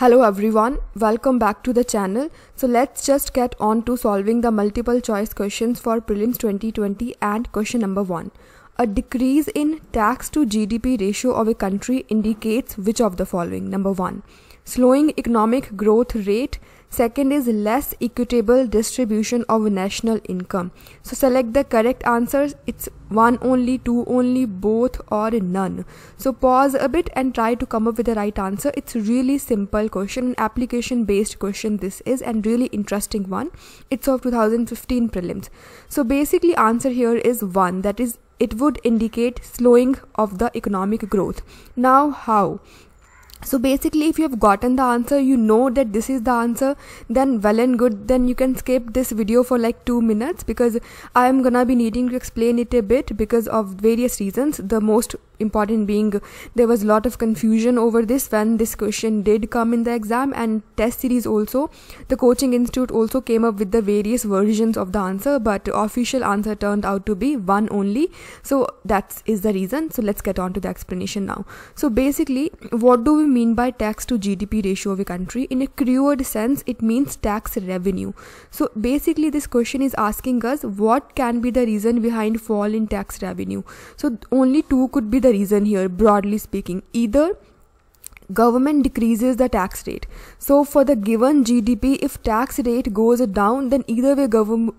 Hello everyone, welcome back to the channel. So let's just get on to solving the multiple choice questions for prelims 2020 and question number 1. A decrease in tax to GDP ratio of a country indicates which of the following? Number 1 slowing economic growth rate second is less equitable distribution of national income so select the correct answers it's one only two only both or none so pause a bit and try to come up with the right answer it's really simple question application based question this is and really interesting one it's of 2015 prelims so basically answer here is one that is it would indicate slowing of the economic growth now how so basically if you have gotten the answer you know that this is the answer then well and good then you can skip this video for like two minutes because i am gonna be needing to explain it a bit because of various reasons the most important being there was a lot of confusion over this when this question did come in the exam and test series also the coaching institute also came up with the various versions of the answer but official answer turned out to be one only so that is the reason so let's get on to the explanation now so basically what do we mean by tax to gdp ratio of a country in a crude sense it means tax revenue so basically this question is asking us what can be the reason behind fall in tax revenue so only two could be the the reason here broadly speaking either government decreases the tax rate so for the given gdp if tax rate goes down then either way government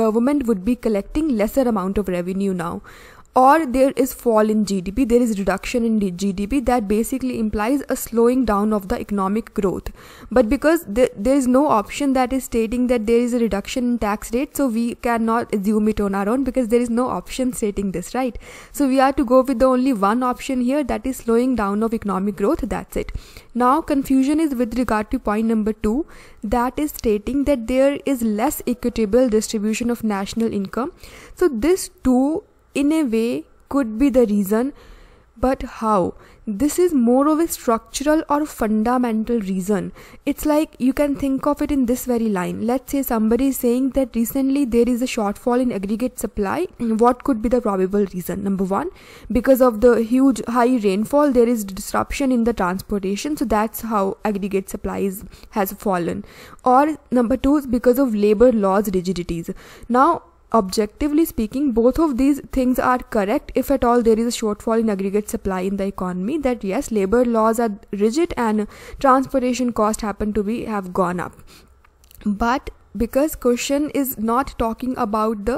government would be collecting lesser amount of revenue now or there is fall in GDP, there is reduction in GDP that basically implies a slowing down of the economic growth. But because there is no option that is stating that there is a reduction in tax rate, so we cannot assume it on our own because there is no option stating this, right? So we are to go with the only one option here that is slowing down of economic growth, that's it. Now confusion is with regard to point number two that is stating that there is less equitable distribution of national income. So this too in a way could be the reason but how this is more of a structural or fundamental reason it's like you can think of it in this very line let's say somebody is saying that recently there is a shortfall in aggregate supply what could be the probable reason number one because of the huge high rainfall there is disruption in the transportation so that's how aggregate supplies has fallen or number two is because of labor laws rigidities now objectively speaking, both of these things are correct if at all there is a shortfall in aggregate supply in the economy. That yes, labor laws are rigid and transportation costs happen to be have gone up. But because question is not talking about the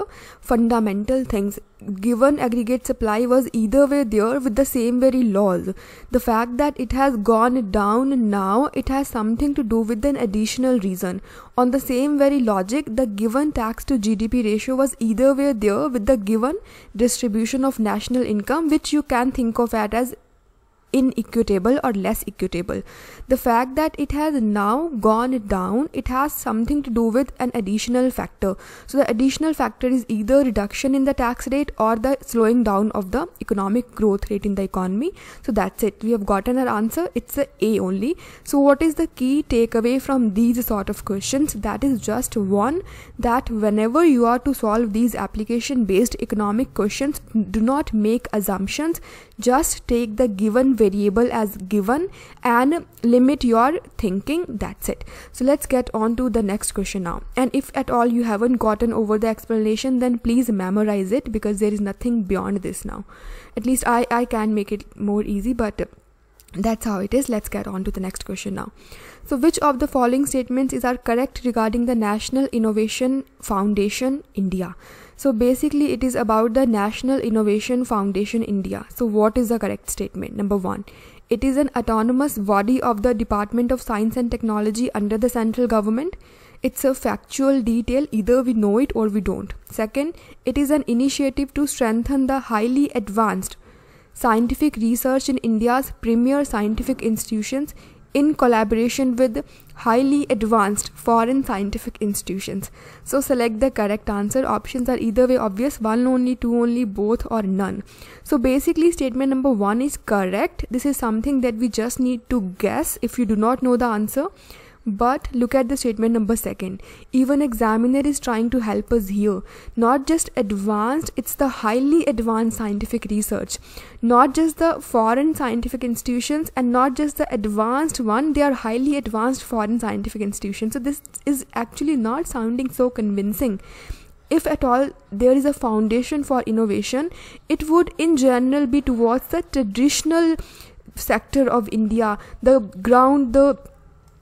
fundamental things given aggregate supply was either way there with the same very laws the fact that it has gone down now it has something to do with an additional reason on the same very logic the given tax to gdp ratio was either way there with the given distribution of national income which you can think of it as inequitable or less equitable. The fact that it has now gone down, it has something to do with an additional factor. So the additional factor is either reduction in the tax rate or the slowing down of the economic growth rate in the economy. So that's it. We have gotten our answer. It's a A only. So what is the key takeaway from these sort of questions? That is just one that whenever you are to solve these application based economic questions, do not make assumptions. Just take the given variable as given and limit your thinking that's it so let's get on to the next question now and if at all you haven't gotten over the explanation then please memorize it because there is nothing beyond this now at least i i can make it more easy but that's how it is let's get on to the next question now so which of the following statements is are correct regarding the national innovation foundation india so basically it is about the national innovation foundation india so what is the correct statement number 1 it is an autonomous body of the department of science and technology under the central government it's a factual detail either we know it or we don't second it is an initiative to strengthen the highly advanced scientific research in India's premier scientific institutions in collaboration with highly advanced foreign scientific institutions. So select the correct answer. Options are either way obvious, one only, two only, both or none. So basically statement number one is correct. This is something that we just need to guess if you do not know the answer. But look at the statement number second. Even examiner is trying to help us here. Not just advanced, it's the highly advanced scientific research. Not just the foreign scientific institutions and not just the advanced one, they are highly advanced foreign scientific institutions. So this is actually not sounding so convincing if at all there is a foundation for innovation, it would in general be towards the traditional sector of India, the ground, the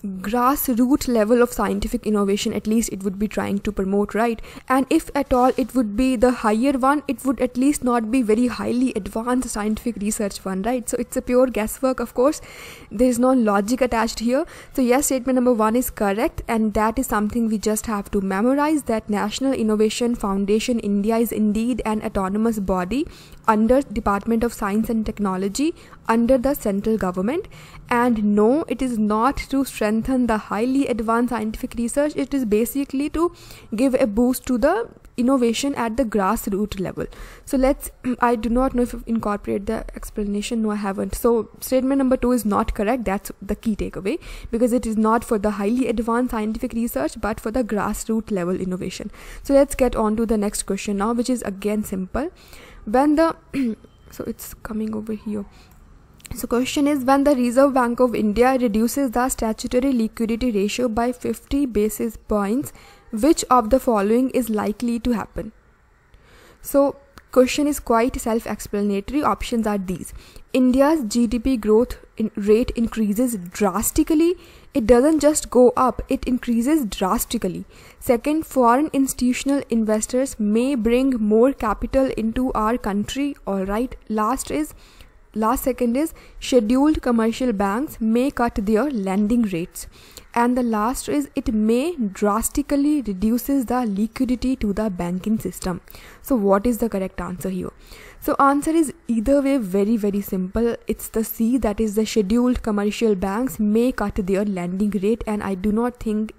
grassroots level of scientific innovation at least it would be trying to promote right and if at all it would be the higher one it would at least not be very highly advanced scientific research one right so it's a pure guesswork of course there is no logic attached here so yes statement number 1 is correct and that is something we just have to memorize that national innovation foundation india is indeed an autonomous body under Department of Science and Technology under the central government and no it is not to strengthen the highly advanced scientific research it is basically to give a boost to the innovation at the grassroots level so let's i do not know if I've incorporated the explanation no i haven't so statement number two is not correct that's the key takeaway because it is not for the highly advanced scientific research but for the grassroots level innovation so let's get on to the next question now which is again simple when the so it's coming over here so question is when the Reserve Bank of India reduces the statutory liquidity ratio by 50 basis points which of the following is likely to happen? So, question is quite self-explanatory. Options are these. India's GDP growth in rate increases drastically. It doesn't just go up, it increases drastically. Second, foreign institutional investors may bring more capital into our country. All right. Last is last second is scheduled commercial banks may cut their lending rates and the last is it may drastically reduces the liquidity to the banking system so what is the correct answer here so answer is either way very very simple it's the c that is the scheduled commercial banks may cut their lending rate and i do not think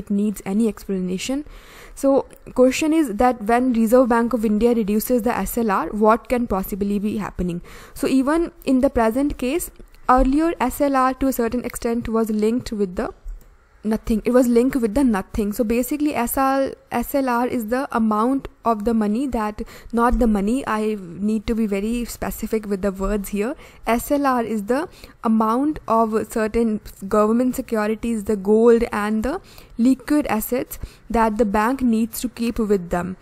it needs any explanation so question is that when reserve bank of india reduces the slr what can possibly be happening so even in the present case earlier slr to a certain extent was linked with the nothing it was linked with the nothing so basically SL, slr is the amount of the money that not the money i need to be very specific with the words here slr is the amount of certain government securities the gold and the liquid assets that the bank needs to keep with them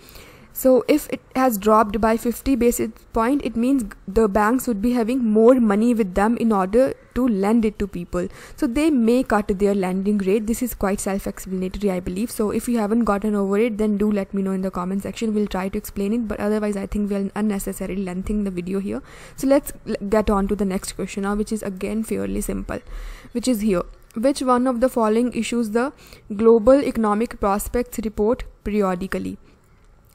so if it has dropped by 50 basis point, it means the banks would be having more money with them in order to lend it to people. So they may cut their lending rate. This is quite self-explanatory, I believe. So if you haven't gotten over it, then do let me know in the comment section. We'll try to explain it. But otherwise, I think we're unnecessarily lengthening the video here. So let's get on to the next question now, which is again fairly simple, which is here which one of the following issues the global economic prospects report periodically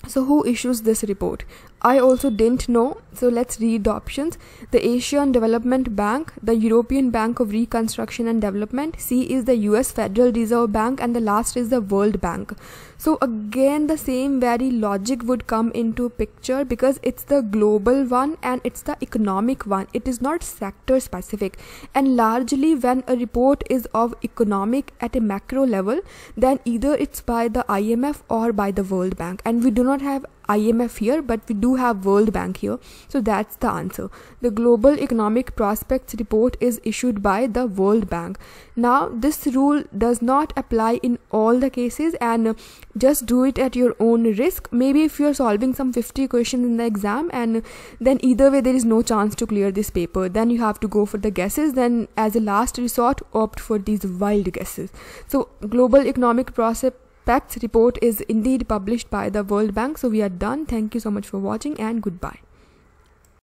so, who issues this report? I also didn't know, so let's read the options. The Asian Development Bank, the European Bank of Reconstruction and Development, C is the US Federal Reserve Bank, and the last is the World Bank. So again, the same very logic would come into picture because it's the global one and it's the economic one. It is not sector specific. And largely, when a report is of economic at a macro level, then either it's by the IMF or by the World Bank, and we do not have IMF here, but we do have World Bank here. So that's the answer. The Global Economic Prospects Report is issued by the World Bank. Now, this rule does not apply in all the cases and just do it at your own risk. Maybe if you're solving some 50 questions in the exam and then either way there is no chance to clear this paper, then you have to go for the guesses. Then as a last resort, opt for these wild guesses. So Global Economic Prospects PACT's report is indeed published by the World Bank. So we are done. Thank you so much for watching and goodbye.